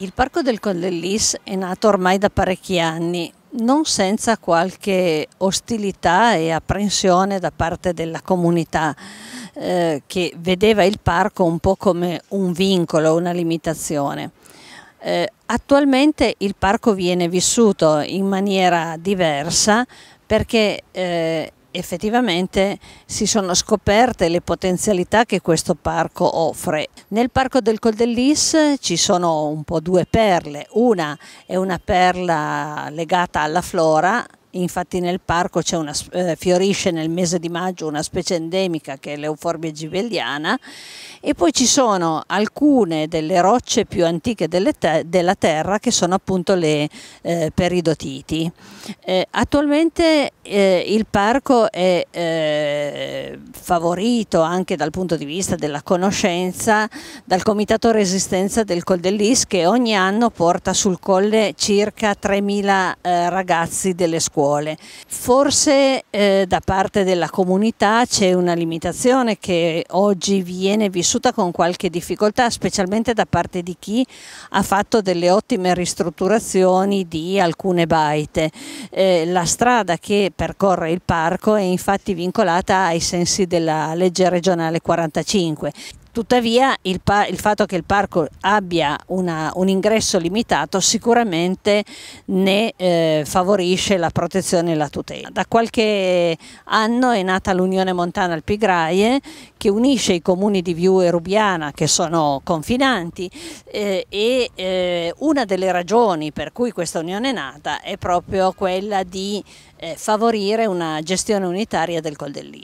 Il Parco del Condellis è nato ormai da parecchi anni, non senza qualche ostilità e apprensione da parte della comunità eh, che vedeva il parco un po' come un vincolo, una limitazione. Eh, attualmente il parco viene vissuto in maniera diversa perché eh, effettivamente si sono scoperte le potenzialità che questo parco offre. Nel parco del Col dell'Is ci sono un po' due perle, una è una perla legata alla flora infatti nel parco una, eh, fiorisce nel mese di maggio una specie endemica che è l'euforbia gibelliana e poi ci sono alcune delle rocce più antiche te della terra che sono appunto le eh, peridotiti. Eh, attualmente eh, il parco è eh, favorito anche dal punto di vista della conoscenza dal Comitato Resistenza del Col dell'Is che ogni anno porta sul colle circa 3.000 eh, ragazzi delle scuole vuole. Forse eh, da parte della comunità c'è una limitazione che oggi viene vissuta con qualche difficoltà, specialmente da parte di chi ha fatto delle ottime ristrutturazioni di alcune baite. Eh, la strada che percorre il parco è infatti vincolata ai sensi della legge regionale 45 Tuttavia il, il, fatto che il parco abbia una, un ingresso limitato sicuramente ne eh, favorisce la protezione e la tutela. Da qualche anno è nata l'Unione Montana Alpigraie che unisce i comuni di Viu e Rubiana che sono confinanti eh, e eh, una delle ragioni per cui questa unione è nata è proprio quella di eh, favorire una gestione unitaria del Col del